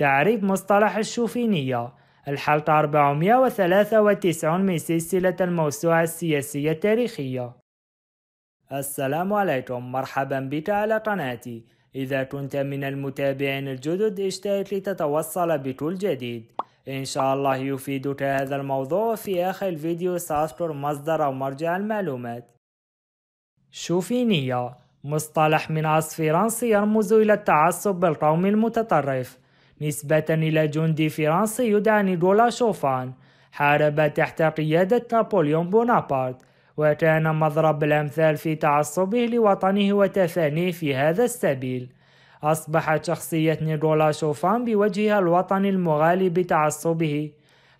تعريف مصطلح الشوفينية الحلقة 493 من سلسلة الموسوعة السياسية التاريخية السلام عليكم مرحبا بك على قناتي إذا كنت من المتابعين الجدد اشترك لتتوصل بكل جديد إن شاء الله يفيدك هذا الموضوع في آخر الفيديو سأذكر مصدر أو مرجع المعلومات شوفينية مصطلح من عصر فرنسي يرمز إلى التعصب بالقوم المتطرف نسبة إلى جندي فرنسي يدعى نيكولا شوفان حارب تحت قيادة نابليون بونابرت وكان مضرب الأمثال في تعصبه لوطنه وتفانيه في هذا السبيل أصبحت شخصية نيكولا شوفان بوجهها الوطني المغالي بتعصبه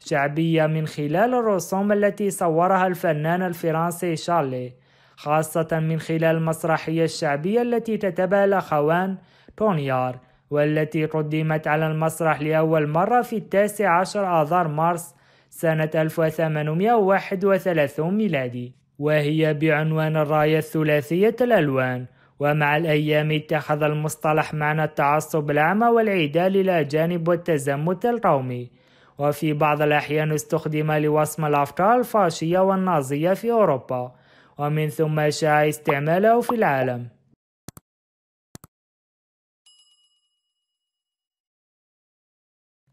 شعبية من خلال الرسوم التي صورها الفنان الفرنسي شارلي خاصة من خلال المسرحية الشعبية التي كتبها الأخوان تونيار والتي قدمت على المسرح لأول مرة في التاسع عشر آذار مارس سنة 1831 ميلادي وهي بعنوان الراية الثلاثية الألوان ومع الأيام اتخذ المصطلح معنى التعصب الأعمى والعداء للأجانب والتزمت القومي وفي بعض الأحيان استخدم لوصم الأفكار الفاشية والنازية في أوروبا ومن ثم شاع استعماله في العالم